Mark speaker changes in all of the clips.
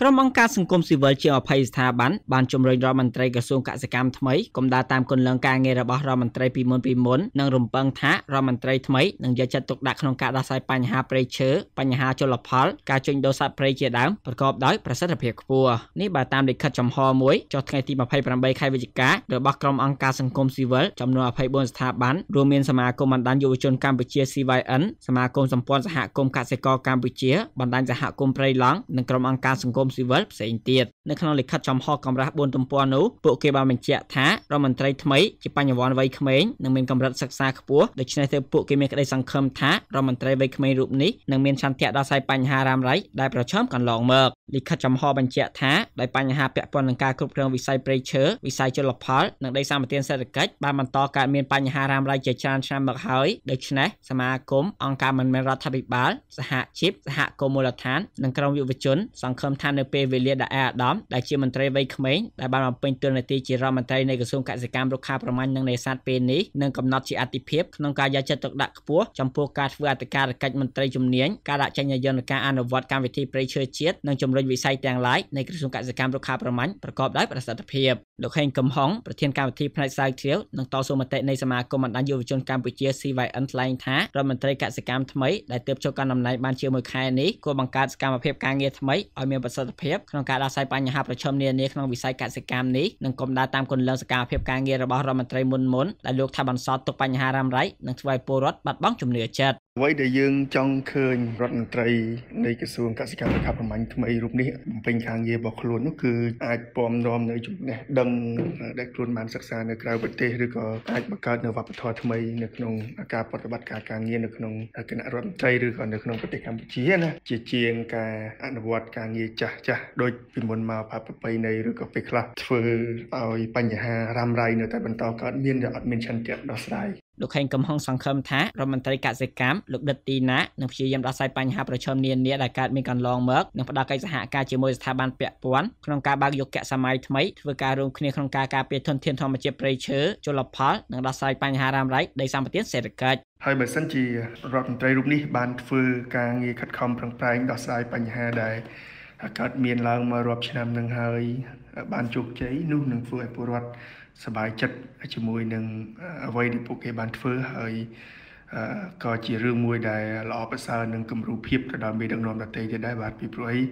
Speaker 1: ក្រុមអង្គការសង្គមស៊ីវិលជាអភ័យស្ថាប័នបានជំរុញរដ្ឋមន្ត្រីក្រសួងកសិកម្មថ្មីកុំដើរតាមគន្លងការងាររបស់រដ្ឋមន្ត្រីពីមុនពីមុននិងរំពឹងថារដ្ឋមន្ត្រីថ្មីនឹងយកចិត្តទុកដាក់ក្នុងការដោះស្រាយបញ្ហាព្រៃឈើបញ្ហាជលផលការជួញដូរសត្វព្រៃជាដើមប្រកបដោយប្រសិទ្ធភាពខ្ពស់នេះបើតាមលិខិតចំហមួយចុះថ្ងៃទី28ខែវិច្ឆិការបស់ក្រុមអង្គការសង្គមស៊ីវិលចំនួន24ស្ថាប័នរួមមានសមាគមបណ្ដាញយុវជនកម្ពុជា CYN សមាគមសម្ព័ន្ធសហគមន៍កសិករកម្ពុជាបណ្ដាញសហគមន៍ព្រៃឡង់និងក្រុមអង្គការសង្គមស៊ីវិលផ្សេងទៀតនៅក្នុងលិខិតចំហកម្រាស់4ទំព័រនោះពួកគេបានបញ្ជាក់ថារដ្ឋមន្ត្រីថ្មីជាបញ្ញវន្តវ័យក្មេងនិងមានកម្រិតសិក្សាខ្ពស់ដូច្នេះទើបពួកគេមានក្តីសង្ឃឹមថារដ្ឋមន្ត្រីវ័យក្មេងរូបនេះនឹងមានឆន្ទៈដោះស្រាយបញ្ហារ៉ាមរ៉ៃដែលប្រឈមកន្លងមកលិខិតចំហបញ្ជាក់ថាដោយបញ្ហាពាក់ព័ន្ធនឹងការគ្រប់គ្រងវិស័យព្រៃឈើវិស័យជលផលនិងដីសម្បត្តិសេដ្ឋកិច្ចបានបន្តកើតមានបញ្ហារ៉ាមរ៉ៃជាច្រើនឆ្នាំមកហើយដូច្នេះសមាគមអង្គការមិនមែនរដ្ឋាភិបាលសហជីពសហគមន៍មូលដ្ឋាននិងក្រមយុវជនសង្ឃឹមថានៅពេលវេលាដែលអាដាមដែលជាមន្ត្រីវ័យក្មេងដែលបានបំពេញតួនាទីជារដ្ឋមន្ត្រីនៃក្រសួងងកសិកម្មរុក្ខាប្រមាញ់និងនេសាទពេលនេះនឹងកំណត់ជាអតិភិបក្នុងការយកចិត្តទុកដាក់ខ្ពស់ចំពោះការធ្វើអត្តការកិច្ចមន្ត្រីជំនាញការដាក់ចេញយន្តការអនុវត្តកម្មវិធីប្រៃឈើជាតិនិងជំរុញវិស័យទាំងឡាយនៃក្រសួងកសិកម្មរុក្ខាប្រមាញ់ប្រកបដោយប្រសិទ្ធភាពលោកហេងកំហុងប្រធានកម្មវិធីផ្នែកសាវធាវនិងតស៊ូមតិនៃសមាគមបណ្ដាញយុវជនកម្ពុជា CYN ថ្លែងថារដ្ឋមន្ត្រីកសិកម្មថ្មីដែលទើបចូលកាន់តំណែងបានជាមួយខែនេះគួរបង្កើតសកម្មភាពការងារថ្មីឲ្យមានប្រសិទ្ធភាពក្នុងការដោះស្រាយបញ្ហាប្រឈមនានាក្នុងវិស័យកសិកម្មនេះនិងគំដៅតាមគន្លងសកម្មភាពការងាររបស់រដ្ឋមន្ត្រីមុនមុនដែលលោកថាបន្សល់ទុកបញ្ហារ៉ាំរ៉ៃនិងធ្វើឲ្យពលរដ្ឋបាត់បង់ជំនឿចិត្ត
Speaker 2: អ្វីដែលយើងចង់ឃើញរដ្ឋមន្ត្រីនៃក្រសួងកសិកម្មនិងប្រមាញ់ថ្មីរូបនេះបំពេញការងាររបស់ខ្លួននោះគឺ អាចពំនាំនៅចំណេះដឹងដែលខ្លួនបានសិក្សានៅក្រៅប្រទេសឬក៏អាចបង្កើតនៅវប្បធម៌ថ្មីនៅក្នុងការប្រតិបត្តិការការងារនៅក្នុងគណៈរដ្ឋមន្ត្រីឬក៏នៅក្នុងប្រទេសកម្ពុជាណាជាជាងការអនុវត្តការងារចាស់ចាស់ដូចពីមុនមកប្រពៃណីឬក៏ពេលខ្លះធ្វើឲ្យបញ្ហារ៉ាំរ៉ៃនៅតែបន្តកើតមានឬអត់មានឆន្ទៈដោះស្រាយ
Speaker 1: លោកខេងកំហុងសង្ឃឹមថារដ្ឋមន្ត្រីកសិកម្មលោកដិតទីណានឹងព្យាយាមដោះស្រាយបញ្ហាប្រឈមនានាដែលកើតមានកន្លងមកនិងផ្ដល់កិច្ចសហការជាមួយស្ថាប័នពាក់ព័ន្ធក្នុងការបើកយកសម័យថ្មីធ្វើការរួមគ្នា ក្នុងការការពារធនធានធម្មជាតិព្រៃឈើជលផលនិងដោះស្រាយបញ្ហារ៉ាមរ៉ៃដីសម្បត្តិសេដ្ឋកិច្ច
Speaker 2: ហើយបើសិនជារដ្ឋមន្ត្រីរូបនេះបានធ្វើការងារខិតខំប្រឹងប្រែងដោះស្រាយបញ្ហាដែលកើតមានឡើងមករាប់ឆ្នាំនឹងហើយបានជោគជ័យនោះនឹងធ្វើឲ្យពលរដ្ឋសบายចិត្តជាមួយនឹងអ្វីដែលពួកគេបានធ្វើហើយក៏ជារឿងមួយដែលល្អប្រសើរនឹងគំរូភាពទៅដល់មេដឹកនាំដទៃទៀតដែរបាទពីព្រោះអី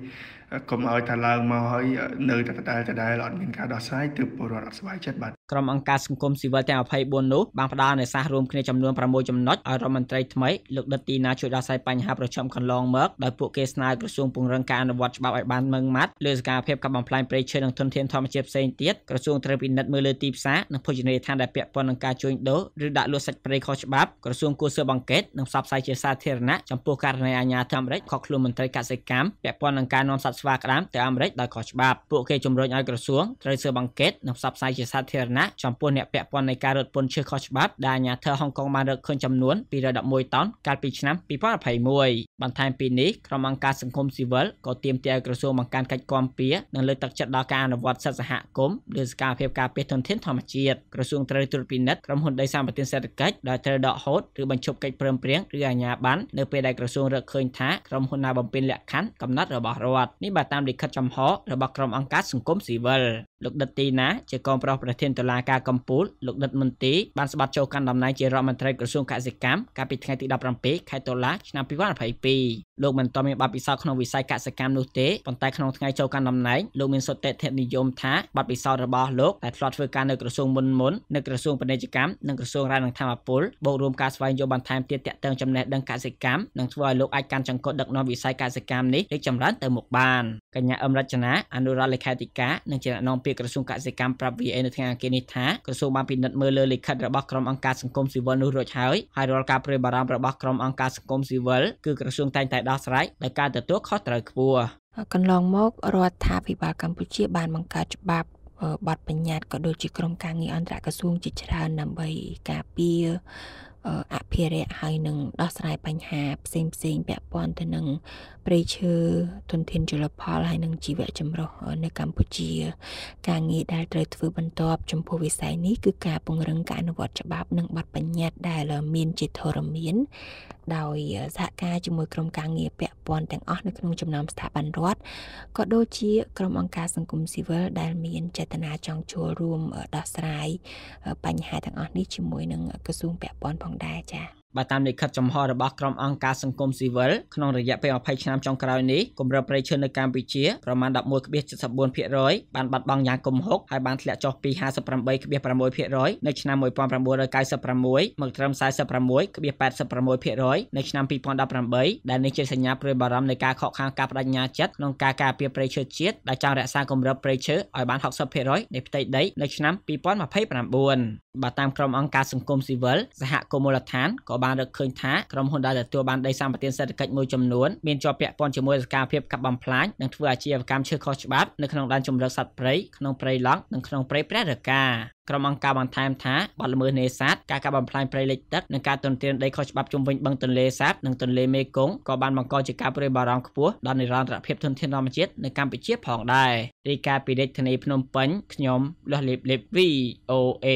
Speaker 2: កុំឲ្យថាឡើងមកហើយនៅតែដដែលដដែលអត់មានការដោះស្រាយទើបពលរដ្ឋអត់សบายចិត្តបាទក្រុមអង្គការស
Speaker 1: ង្គមស៊ីវិលទាំង24នោះបានផ្ដល់នៅសាររួមគ្នាចំនួន6ចំណុចឲ្យរដ្ឋមន្ត្រីថ្មីលោកដិតទីណាជួយដោះស្រាយបញ្ហាប្រឈមកន្លងមកដោយពួកគេស្នើក្រសួងពង្រឹងការអនុវត្តច្បាប់ឲ្យបានម៉ឺងម៉ាត់លើសកម្មភាពកាប់បំផ្លាញព្រៃឈើនិងធនធានធម្មជាតិផ្សេងទៀតក្រសួងត្រូវពិនិត្យមើលលើទីផ្សារនិងភោជនីយដ្ឋានដែលពាក់ព័ន្ធនឹងការជួញដូរឬដាក់លក់សាច់ព្រៃខុសច្បាប់ក្រសួងគួរស៊ើបអង្កេតនិងផ្សព្វផ្សាយជាសាធារណៈចំពោះករណីអាញាធិអាមេរិកខកខ្លួនមន្ត្រីកសិកម្មពាក់ព័ន្ធនឹងការនាំសត្វស្វាក្តាមទៅអាមេរិកដោយខុសច្បាប់ពួកគេជំរុញឲ្យក្រសួងត្រូវស៊ើបអង្កេតនិងផ្សព្វផ្សាយជាសាធារណៈណៈចំពោះអ្នកពាក់ព័ន្ធនៃការរត់ពន្ធឈើខុសច្បាប់ដែលអាជ្ញាធរហុងកុងបានរកឃើញចំនួន211តោនកាលពីឆ្នាំ2021បន្ថែមពីនេះក្រុមអង្គការសង្គមស៊ីវិលក៏ទាមទារឲ្យក្រសួងបង្កើនកិច្ចគាំពារនិងលើកទឹកចិត្តដល់ការអនុវត្តសិទ្ធិសហគមន៍លើសកម្មភាពការពារធនធានធម្មជាតិក្រសួងត្រូវត្រួតពិនិត្យក្រុមហ៊ុនដីសម្បត្តិសេដ្ឋកិច្ចដែលត្រូវដកហូតឬបញ្ឈប់កិច្ចព្រមព្រៀងឬអាជ្ញាប័ណ្ណនៅពេលដែលក្រសួងរកឃើញថាក្រុមហ៊ុនណាបំពេញលក្ខខណ្ឌកំណត់របស់រដ្ឋនេះបើតាមលិខិតចំហរបស់ក្រុមអង្គការសង្គមស៊ីវិលលោកដិតទីណាជាកូនប្រុសប្រធានតុលាការកំពូលលោកដិតមន្ទីបានស្បាត់ចូលកាន់តំណែងជារដ្ឋមន្ត្រីក្រសួងកសិកម្មកាលពីថ្ងៃទី17ខែតុលាឆ្នាំ2022លោកមិនទាន់មានបទពិសោធន៍ក្នុងវិស័យកសិកម្មនោះទេប៉ុន្តែក្នុងថ្ងៃចូលកាន់តំណែងលោកមានសុតិធិនិយមថាបទពិសោធន៍របស់លោកដែលធ្លាប់ធ្វើការនៅក្រសួងមុនមុននៅក្រសួងពាណិជ្ជកម្មនិងក្រសួងរាយនឹងធម្មពលបូករួមការស្វែងយល់បន្ថែមទៀតទាក់ទងចំណេះដឹងកសិកម្មនិងធ្វើឲ្យលោកអាចកាន់ចង្កត់ដឹកនាំវិស័យកសិកម្មនេះរីកចម្រើនទៅមុខបានកញ្ញាអឹមរចនាអនុរដ្ឋលេខាធិការនិងជាអ្នកនាំពាក្យក្រសួងកសិកម្មប្រាប់ VA នៅថ្ងៃអង្គារនេះថាក្រសួងបានពិនិត្យមើលលើលិខិតរបស់ក្រុមអង្គការសង្គមស៊ីវិលនោះរួចហើយហើយរាល់ការព្រួយបារម្ភរបស់ក្រុមអង្គការសង្គមស៊ីវិលគឺក្រសួងតែងតែដោះស្រាយដោយការទទួលខុសត្រូវខ្ពស់
Speaker 3: កន្លងមករដ្ឋាភិបាលកម្ពុជា បាន បង្កើតច្បាប់បទបញ្ញត្តិក៏ដូចជាក្រមការងារអន្តរក្រសួងជាច្រើនដើម្បីការពារអភិរក្សហើយនឹងដោះស្រាយបញ្ហាផ្សេងផ្សេងពាក់ព័ន្ធទៅនឹងព្រៃឈើទុនធានជលផលហើយនឹងជីវៈចម្រុះនៅកម្ពុជា ការងារដែលត្រូវធ្វើបន្ទាប់ចំពោះវិស័យនេះគឺការពង្រឹងការអនុវត្តច្បាប់ និងបទបញ្ញត្តិដែលមានជាធរមានដោយសហការជាមួយក្រុមការងារពាក់ព័ន្ធទាំងអស់នៅក្នុងចំណោមស្ថាប័នរដ្ឋក៏ដូចជាក្រុមអង្គការសង្គមស៊ីវិលដែលមាន ចេតនាចង់ចូលរួមដោះស្រាយបញ្ហាទាំងអស់នេះជាមួយនឹងក្រសួងពាក់ព័ន្ធផងដែរចា៎
Speaker 1: បើតាមលិខិតចំហរបស់ក្រុមអង្គការសង្គមស៊ីវិលក្នុងរយៈពេល20ឆ្នាំចុងក្រោយនេះគម្រិតប្រៃឈើនៅកម្ពុជាប្រមាណ11.74%បានបាត់បង់យ៉ាងគំហុកហើយបានធ្លាក់ចុះពី58.6%នៅឆ្នាំ1996មកត្រឹម46.86%នៅឆ្នាំ2018ដែលនេះជាសញ្ញាព្រួយបារម្ភនៃការខកខានការបដិញ្ញាចិត្តក្នុងការការពារប្រៃឈើជាតិដែលចង់រក្សាគម្រិតប្រៃឈើឲ្យបាន60%នៃផ្ទៃដីនៅឆ្នាំ2029បើតាមក្រុមអង្គការសង្គមស៊ីវិលសហគមន៍មូលដ្ឋានក៏បានរកឃើញថាក្រុមហ៊ុនដែលទទួលបានដីសម្បត្តិសេដ្ឋកិច្ចមួយចំនួនមានជាប់ពាក់ព័ន្ធជាមួយសកម្មភាពកាប់បំផ្លាញនិងធ្វើអាជីវកម្មឈើខុសច្បាប់នៅក្នុងដែនជម្រកសត្វព្រៃក្នុងព្រៃឡង់និងក្នុងព្រៃព្រះរកាក្រុមអង្គការបានថែមថាបទល្មើសនេសាទការកាប់បំផ្លាញព្រៃលិចទឹកនិងការទន្ទ្រានដីខុសច្បាប់ជុំវិញបឹងទន្លេសាបនិងទន្លេមេគង្គក៏បានបង្កជាការព្រួយបារម្ភខ្ពស់ដល់និរន្តរភាពធនធានធម្មជាតិនៅកម្ពុជាផងដែររាយការណ៍ពីរាជធានីភ្នំពេញខ្ញុំលស់លីបលីប VOA